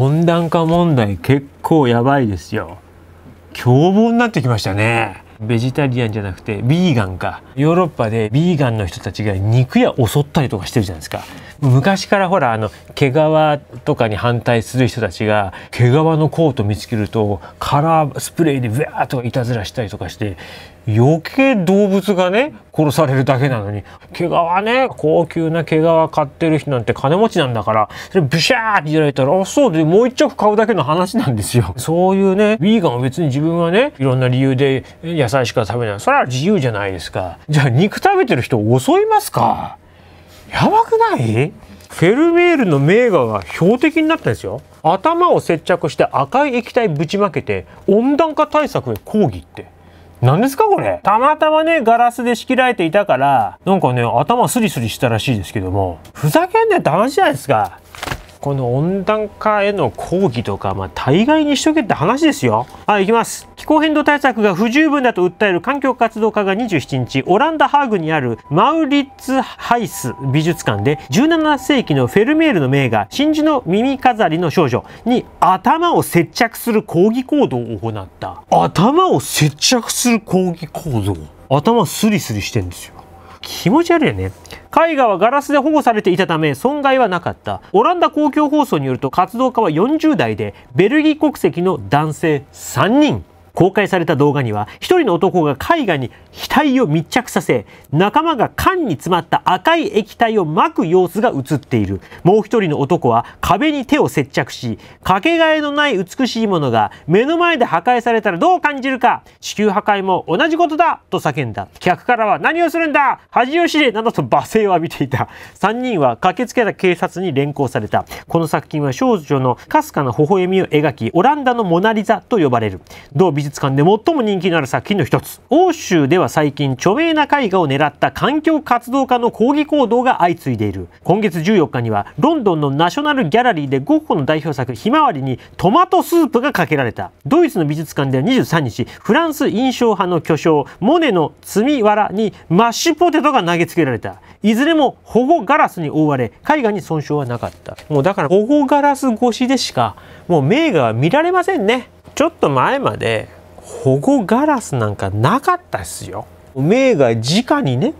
温暖化問題結構やばいですよ凶暴になってきましたねベジタリアンじゃなくてビーガンかヨーロッパでビーガンの人たちが肉屋襲ったりとかしてるじゃないですか昔からほらあの毛皮とかに反対する人たちが毛皮のコート見つけるとカラースプレーでブワーッといたずらしたりとかして余計動物がね殺されるだけなのに毛皮ね高級な毛皮買ってる人なんて金持ちなんだからそれブシャーってただれたらあそうでもう一着買うだけの話なんですよそういうねヴィーガンは別に自分はねいろんな理由で野菜しか食べないそれは自由じゃないですかじゃあ肉食べてる人襲いますかやばくないフェルメールの名画が標的になったんですよ頭を接着して赤い液体ぶちまけて温暖化対策へ抗議って何ですかこれたまたまね、ガラスで仕切られていたから、なんかね、頭スリスリしたらしいですけども、ふざけんなよって話じゃないですか。この温暖化への抗議とか、まあ、大概にしとけって話ですよ。はい、いきます。気候変動対策が不十分だと訴える環境活動家が27日、オランダハーグにあるマウリッツハイス美術館で、17世紀のフェルメールの名画、真珠の耳飾りの少女に頭を接着する抗議行動を行った。頭を接着する抗議行動頭スリスリしてんですよ。気持ち悪いよね。絵画はガラスで保護されていたため損害はなかった。オランダ公共放送によると活動家は40代でベルギー国籍の男性3人。公開された動画には一人の男が絵画に額を密着させ仲間が缶に詰まった赤い液体をまく様子が映っているもう一人の男は壁に手を接着しかけがえのない美しいものが目の前で破壊されたらどう感じるか地球破壊も同じことだと叫んだ客からは何をするんだ恥を知れなどと罵声を浴びていた3人は駆けつけた警察に連行されたこの作品は少女のかすかな微笑みを描きオランダのモナ・リザと呼ばれる同美術術館で最も人気のある作品の一つ欧州では最近著名な絵画を狙った環境活動家の抗議行動が相次いでいる今月14日にはロンドンのナショナルギャラリーでゴッホの代表作「ひまわり」にトマトスープがかけられたドイツの美術館では23日フランス印象派の巨匠モネの「積わら」にマッシュポテトが投げつけられたいずれも保護ガラスに覆われ絵画に損傷はなかったもうだから保護ガラス越しでしかもう名画は見られませんねちょっと前まで保護ガラスなんかなかったっすよ。目が直にね、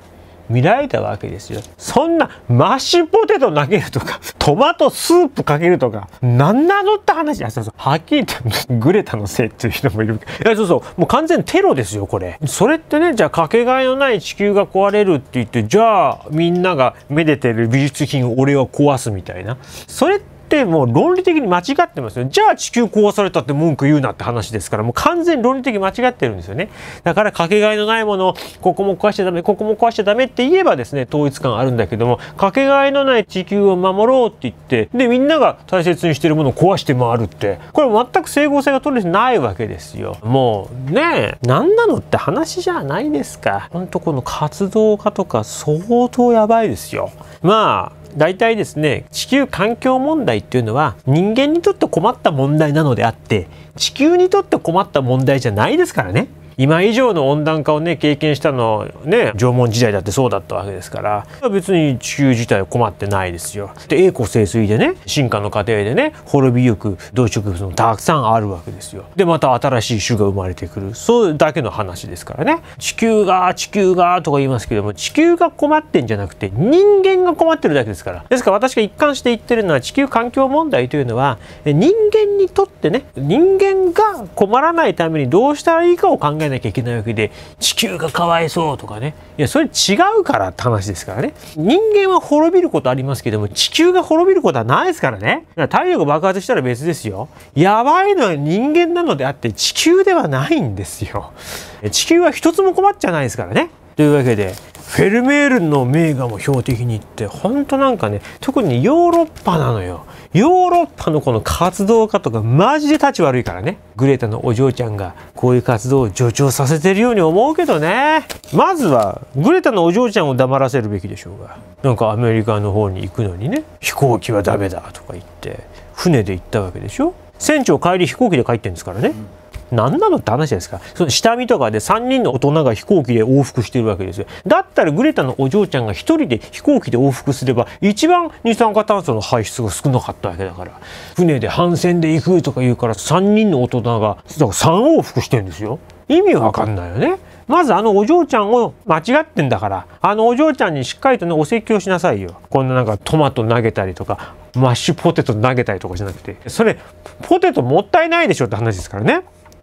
見られたわけですよ。そんなマッシュポテト投げるとか、トマトスープかけるとか、何なのって話。そうそう。はっきり言って、グレタのせいっていう人もいる。いや、そうそう。もう完全テロですよ、これ。それってね、じゃあかけがえのない地球が壊れるって言って、じゃあみんながめでてる美術品を俺は壊すみたいな。それってってもう論理的に間違ってますよじゃあ地球壊されたって文句言うなって話ですからもう完全に論理的に間違ってるんですよねだからかけがえのないものをここも壊しちゃダメここも壊しちゃダメって言えばですね統一感あるんだけどもかけがえのない地球を守ろうって言ってでみんなが大切にしてるものを壊して回るってこれ全く整合性が取れてないわけですよもうねえ何なのって話じゃないですかほんとこの活動家とか相当やばいですよまあ大体ですね地球環境問題っていうのは人間にとって困った問題なのであって地球にとって困った問題じゃないですからね今以上の温暖化をね経験したのね縄文時代だってそうだったわけですから別に地球自体は困ってないですよ。で栄枯盛衰でね進化の過程でね滅びゆく動植物もたくさんあるわけですよ。でまた新しい種が生まれてくるそうだけの話ですからね。地球が地球がとか言いますけども地球が困ってんじゃなくて人間が困ってるだけですから。ですから私が一貫して言ってるのは地球環境問題というのは人間にとってね人間が困らないためにどうしたらいいかを考ええなきゃいけないわけで地球がかわいそうとかねいやそれ違うからって話ですからね人間は滅びることありますけども地球が滅びることはないですからねだから太陽が爆発したら別ですよやばいのは人間なのであって地球ではないんですよ地球は一つも困っちゃないですからねというわけでフェルメールの名画も標的にって本当なんかね特にヨーロッパなのよヨーロッパのこの活動家とかマジで立ち悪いからね。グレータのお嬢ちゃんがこういう活動を助長させてるように思うけどね。まずは、グレタのお嬢ちゃんを黙らせるべきでしょうが。なんかアメリカの方に行くのにね、飛行機はダメだとか言って、船で行ったわけでしょ。船長帰り飛行機で帰ってんですからね。うん何なのって話じゃないですかその下見とかで3人の大人が飛行機で往復してるわけですよだったらグレタのお嬢ちゃんが1人で飛行機で往復すれば一番二酸化炭素の排出が少なかったわけだから船で帆船で行くとか言うから3人の大人が3往復してるんですよ意味わかんないよねまずあのお嬢ちゃんを間違ってんだからあのお嬢ちゃんにしっかりとねお説教しなさいよこんななんかトマト投げたりとかマッシュポテト投げたりとかじゃなくてそれポテトもったいないでしょって話ですからね